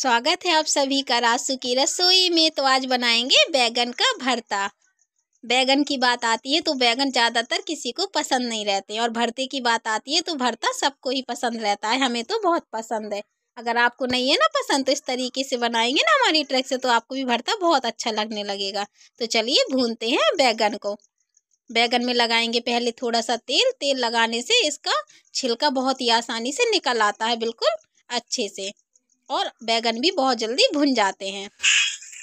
स्वागत है आप सभी का रासू की रसोई में तो आज बनाएंगे बैगन का भरता बैगन की बात आती है तो बैगन ज़्यादातर किसी को पसंद नहीं रहते और भरते की बात आती है तो भरता सबको ही पसंद रहता है हमें तो बहुत पसंद है अगर आपको नहीं है ना पसंद तो इस तरीके से बनाएंगे ना हमारी ट्रैक से तो आपको भी भरता बहुत अच्छा लगने लगेगा तो चलिए भूनते हैं बैगन को बैगन में लगाएंगे पहले थोड़ा सा तेल तेल लगाने से इसका छिलका बहुत ही आसानी से निकल आता है बिल्कुल अच्छे से और बैगन भी बहुत जल्दी भुन जाते हैं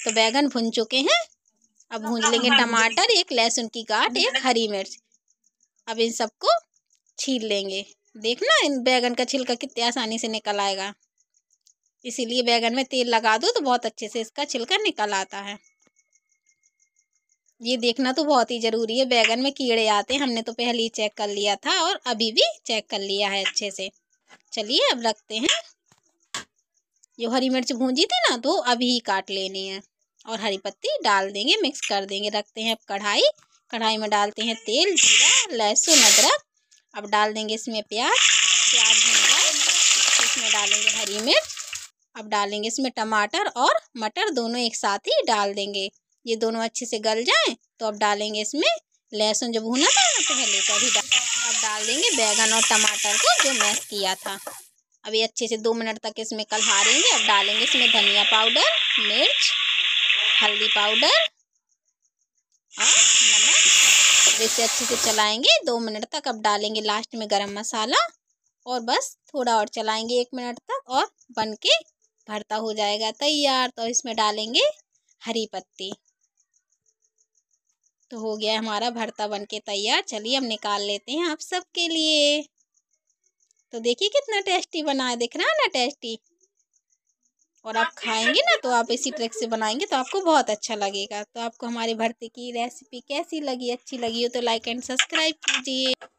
तो बैगन भुन चुके हैं अब भून लेंगे टमाटर एक लहसुन की गाठ एक हरी मिर्च अब इन सबको छील लेंगे देखना इन बैगन का छिलका कितने आसानी से निकल आएगा इसीलिए बैगन में तेल लगा दो तो बहुत अच्छे से इसका छिलका निकल आता है ये देखना तो बहुत ही ज़रूरी है बैगन में कीड़े आते हैं हमने तो पहले ही चेक कर लिया था और अभी भी चेक कर लिया है अच्छे से चलिए अब रखते हैं जो हरी मिर्च भूंजी थी ना तो अभी काट लेनी है और हरी पत्ती डाल देंगे मिक्स कर देंगे रखते हैं अब कढ़ाई कढ़ाई में डालते हैं तेल जीरा लहसुन अदरक अब डाल देंगे इसमें प्याज प्याज इसमें डालेंगे हरी मिर्च अब डालेंगे इसमें टमाटर और मटर दोनों एक साथ ही डाल देंगे ये दोनों अच्छे से गल जाए तो अब डालेंगे इसमें लहसुन जो भूना था ना पहले तो अभी डाल अब डाल देंगे बैगन और टमाटर को जो मैश किया था अभी अच्छे से दो मिनट तक इसमें कलहारेंगे अब डालेंगे इसमें धनिया पाउडर मिर्च हल्दी पाउडर और नमक इसे अच्छे से चलाएंगे दो मिनट तक अब डालेंगे लास्ट में गरम मसाला और बस थोड़ा और चलाएंगे एक मिनट तक और बन के भरता हो जाएगा तैयार तो इसमें डालेंगे हरी पत्ती तो हो गया हमारा भरता बनके तैयार चलिए हम निकाल लेते हैं आप सबके लिए तो देखिए कितना टेस्टी बना है देख है ना टेस्टी और आप खाएंगे ना तो आप इसी ट्रिक से बनाएंगे तो आपको बहुत अच्छा लगेगा तो आपको हमारे भरते की रेसिपी कैसी लगी अच्छी लगी हो तो लाइक एंड सब्सक्राइब कीजिए